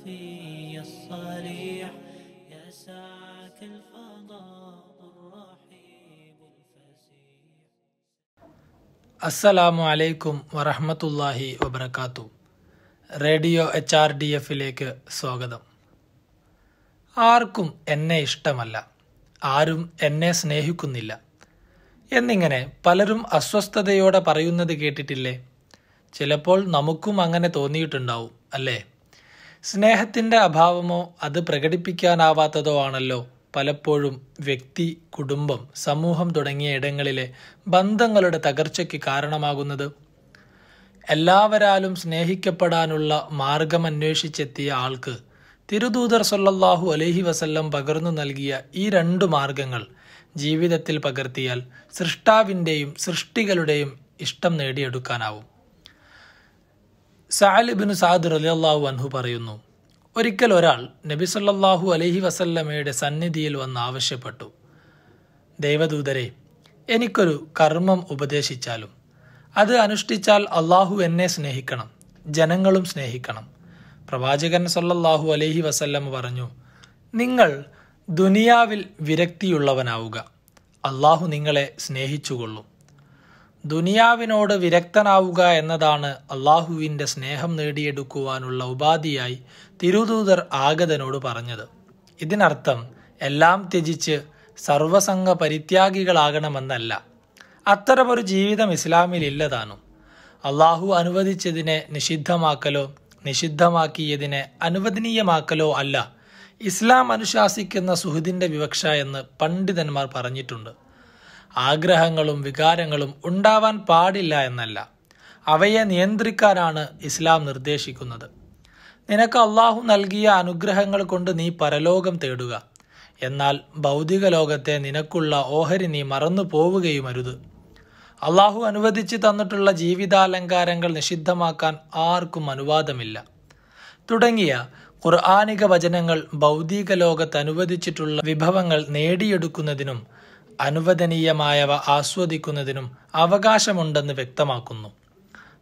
الخفي الصريح يسعك الفضاء الرحيم الفسيح السلام عليكم ورحمة الله وبركاته radio H R D എഫിലേക്ക് സ്വാഗതം ആർക്കും എന്നെ ഇഷ്ടമല്ല ആരും എന്നെ സ്നേഹിക്കുന്നില്ല എന്നിങ്ങനെ പലരും അസ്വസ്ഥതയോടെ പറയുന്നത് കേട്ടിട്ടില്ലേ ചിലപ്പോൾ നമുക്കും അങ്ങനെ തോന്നിയിട്ടുണ്ടാവും അല്ലേ സ്നേഹത്തിന്റെ അഭാവമോ അത് പ്രകടിപ്പിക്കാനാവാത്തതോ ആണല്ലോ പലപ്പോഴും വ്യക്തി കുടുംബം സമൂഹം തുടങ്ങിയ ഇടങ്ങളിലെ ബന്ധങ്ങളുടെ തകർച്ചയ്ക്ക് കാരണമാകുന്നത് എല്ലാവരാലും സ്നേഹിക്കപ്പെടാനുള്ള മാർഗം അന്വേഷിച്ചെത്തിയ ആൾക്ക് തിരുദൂതർ സൊല്ലാഹു അലഹി വസല്ലം പകർന്നു നൽകിയ ഈ രണ്ട് മാർഗങ്ങൾ ജീവിതത്തിൽ പകർത്തിയാൽ സൃഷ്ടാവിൻ്റെയും സൃഷ്ടികളുടെയും ഇഷ്ടം നേടിയെടുക്കാനാവും സാലിബിന് സാദ് അള്ളാഹു അൻഹു പറയുന്നു ഒരിക്കൽ ഒരാൾ നബി സല്ലാഹു അലഹി വസല്ലമയുടെ സന്നിധിയിൽ വന്ന് ആവശ്യപ്പെട്ടു ദൈവദൂതരെ എനിക്കൊരു കർമ്മം ഉപദേശിച്ചാലും അത് അനുഷ്ഠിച്ചാൽ അള്ളാഹു എന്നെ സ്നേഹിക്കണം ജനങ്ങളും സ്നേഹിക്കണം പ്രവാചകൻ സല്ലാഹു അലഹി വസല്ലം പറഞ്ഞു നിങ്ങൾ ദുനിയാവിൽ വിരക്തിയുള്ളവനാവുക അള്ളാഹു നിങ്ങളെ സ്നേഹിച്ചുകൊള്ളും ദുനിയാവിനോട് വിരക്തനാവുക എന്നതാണ് അള്ളാഹുവിൻ്റെ സ്നേഹം നേടിയെടുക്കുവാനുള്ള ഉപാധിയായി തിരുദൂതർ ആഗതനോട് പറഞ്ഞത് ഇതിനർത്ഥം എല്ലാം ത്യജിച്ച് സർവസംഗ പരിത്യാഗികളാകണമെന്നല്ല അത്തരമൊരു ജീവിതം ഇസ്ലാമിൽ ഇല്ലതാനും അള്ളാഹു അനുവദിച്ചതിനെ നിഷിദ്ധമാക്കലോ നിഷിദ്ധമാക്കിയതിനെ അനുവദനീയമാക്കലോ അല്ല ഇസ്ലാം അനുശാസിക്കുന്ന സുഹൃദിൻ്റെ വിവക്ഷ എന്ന് പണ്ഡിതന്മാർ പറഞ്ഞിട്ടുണ്ട് ആഗ്രഹങ്ങളും വികാരങ്ങളും ഉണ്ടാവാൻ പാടില്ല എന്നല്ല അവയെ നിയന്ത്രിക്കാനാണ് ഇസ്ലാം നിർദ്ദേശിക്കുന്നത് നിനക്ക് അള്ളാഹു നൽകിയ അനുഗ്രഹങ്ങൾ കൊണ്ട് നീ പരലോകം തേടുക എന്നാൽ ഭൗതിക ലോകത്തെ നിനക്കുള്ള ഓഹരി നീ മറന്നു പോവുകയും അരുത് അള്ളാഹു അനുവദിച്ച് തന്നിട്ടുള്ള ജീവിതാലങ്കാരങ്ങൾ നിഷിദ്ധമാക്കാൻ ആർക്കും അനുവാദമില്ല തുടങ്ങിയ ഖുർആാനിക വചനങ്ങൾ ഭൗതിക ലോകത്ത് അനുവദിച്ചിട്ടുള്ള വിഭവങ്ങൾ നേടിയെടുക്കുന്നതിനും അനുവദനീയമായവ ആസ്വദിക്കുന്നതിനും അവകാശമുണ്ടെന്ന് വ്യക്തമാക്കുന്നു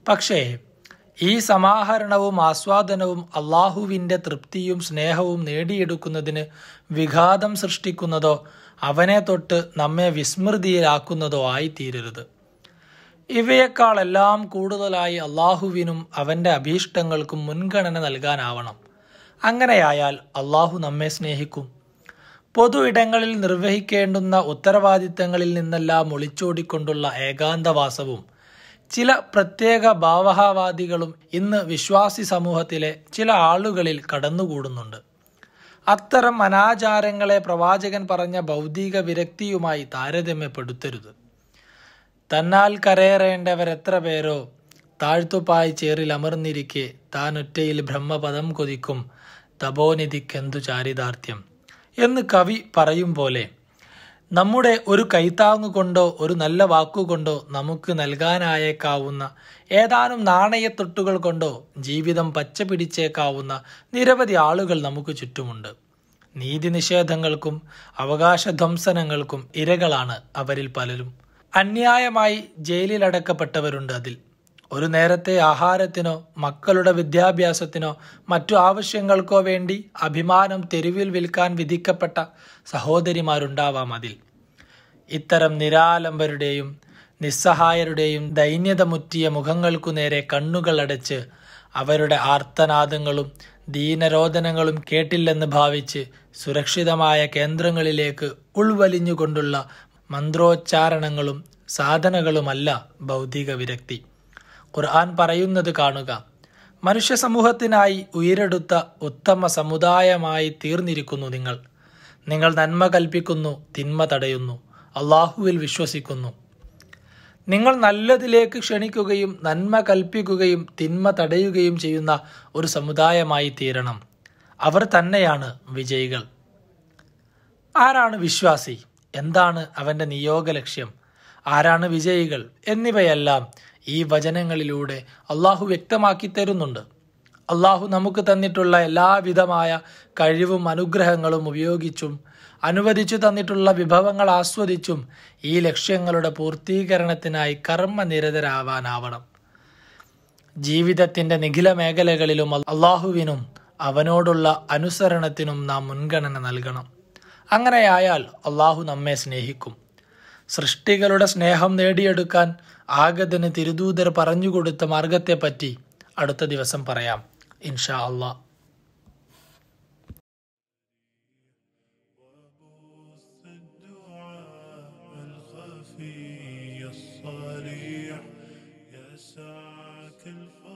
പക്ഷേ ഈ സമാഹരണവും ആസ്വാദനവും അള്ളാഹുവിൻ്റെ തൃപ്തിയും സ്നേഹവും നേടിയെടുക്കുന്നതിന് വിഘാതം സൃഷ്ടിക്കുന്നതോ അവനെ തൊട്ട് നമ്മെ വിസ്മൃതിയിലാക്കുന്നതോ ആയിത്തീരരുത് ഇവയെക്കാളെല്ലാം കൂടുതലായി അള്ളാഹുവിനും അവൻ്റെ അഭീഷ്ടങ്ങൾക്കും മുൻഗണന നൽകാനാവണം അങ്ങനെയായാൽ അള്ളാഹു നമ്മെ സ്നേഹിക്കും പൊതു ഇടങ്ങളിൽ നിർവഹിക്കേണ്ടുന്ന ഉത്തരവാദിത്തങ്ങളിൽ നിന്നെല്ലാം ഒളിച്ചോടിക്കൊണ്ടുള്ള ഏകാന്തവാസവും ചില പ്രത്യേക ഭാവഹാവാദികളും ഇന്ന് വിശ്വാസി സമൂഹത്തിലെ ചില ആളുകളിൽ കടന്നുകൂടുന്നുണ്ട് അത്തരം അനാചാരങ്ങളെ പ്രവാചകൻ പറഞ്ഞ ഭൗതിക വിരക്തിയുമായി താരതമ്യപ്പെടുത്തരുത് തന്നാൽ കരയേറേണ്ടവരെത്ര പേരോ താഴ്ത്തുപായി ചേറിൽ അമർന്നിരിക്കെ താനൊറ്റയിൽ ബ്രഹ്മപദം കൊതിക്കും തപോനിധിക്കെന്തു ചാരിതാർത്ഥ്യം എന്ന് കവി പറയും പോലെ നമ്മുടെ ഒരു കൈത്താങ് കൊണ്ടോ ഒരു നല്ല വാക്കുകൊണ്ടോ നമുക്ക് നൽകാനായേക്കാവുന്ന ഏതാനും നാണയത്തൊട്ടുകൾ കൊണ്ടോ ജീവിതം പച്ച പിടിച്ചേക്കാവുന്ന നിരവധി ആളുകൾ നമുക്ക് ചുറ്റുമുണ്ട് നീതി നിഷേധങ്ങൾക്കും അവകാശ ധ്വംസനങ്ങൾക്കും ഇരകളാണ് അവരിൽ പലരും അന്യായമായി ജയിലിലടക്കപ്പെട്ടവരുണ്ട് അതിൽ ഒരു നേരത്തെ ആഹാരത്തിനോ മക്കളുടെ വിദ്യാഭ്യാസത്തിനോ മറ്റു ആവശ്യങ്ങൾക്കോ വേണ്ടി അഭിമാനം തെരുവിൽ വിൽക്കാൻ വിധിക്കപ്പെട്ട സഹോദരിമാരുണ്ടാവാം അതിൽ ഇത്തരം നിരാലംബരുടെയും നിസ്സഹായരുടെയും ദൈന്യത മുറ്റിയ മുഖങ്ങൾക്കു നേരെ കണ്ണുകൾ അടച്ച് അവരുടെ ആർത്തനാദങ്ങളും ദീനരോധനങ്ങളും കേട്ടില്ലെന്ന് ഭാവിച്ച് സുരക്ഷിതമായ കേന്ദ്രങ്ങളിലേക്ക് ഉൾവലിഞ്ഞുകൊണ്ടുള്ള മന്ത്രോച്ചാരണങ്ങളും സാധനകളുമല്ല ഭൗതിക വിരക്തി ഖുർആൻ പറയുന്നത് കാണുക മനുഷ്യ സമൂഹത്തിനായി ഉയരെടുത്ത ഉത്തമ സമുദായമായി തീർന്നിരിക്കുന്നു നിങ്ങൾ നിങ്ങൾ നന്മ കൽപ്പിക്കുന്നു തിന്മ തടയുന്നു അള്ളാഹുവിൽ വിശ്വസിക്കുന്നു നിങ്ങൾ നല്ലതിലേക്ക് ക്ഷണിക്കുകയും നന്മ കൽപ്പിക്കുകയും തിന്മ തടയുകയും ചെയ്യുന്ന ഒരു സമുദായമായി തീരണം അവർ തന്നെയാണ് വിജയികൾ ആരാണ് വിശ്വാസി എന്താണ് അവൻ്റെ നിയോഗ ലക്ഷ്യം ആരാണ് വിജയികൾ എന്നിവയെല്ലാം ഈ വചനങ്ങളിലൂടെ അള്ളാഹു വ്യക്തമാക്കി തരുന്നുണ്ട് അള്ളാഹു നമുക്ക് തന്നിട്ടുള്ള എല്ലാവിധമായ കഴിവും അനുഗ്രഹങ്ങളും ഉപയോഗിച്ചും അനുവദിച്ചു തന്നിട്ടുള്ള വിഭവങ്ങൾ ആസ്വദിച്ചും ഈ ലക്ഷ്യങ്ങളുടെ പൂർത്തീകരണത്തിനായി കർമ്മനിരതരാവാനാവണം ജീവിതത്തിൻ്റെ നിഖില മേഖലകളിലും അള്ളാഹുവിനും അവനോടുള്ള അനുസരണത്തിനും നാം മുൻഗണന നൽകണം അങ്ങനെയായാൽ അള്ളാഹു നമ്മെ സ്നേഹിക്കും സൃഷ്ടികളുടെ സ്നേഹം നേടിയെടുക്കാൻ ആഗതന് തിരുദൂതർ പറഞ്ഞുകൊടുത്ത മാർഗത്തെപ്പറ്റി അടുത്ത ദിവസം പറയാം ഇൻഷാ അള്ളാ الصريح يسعك الفرح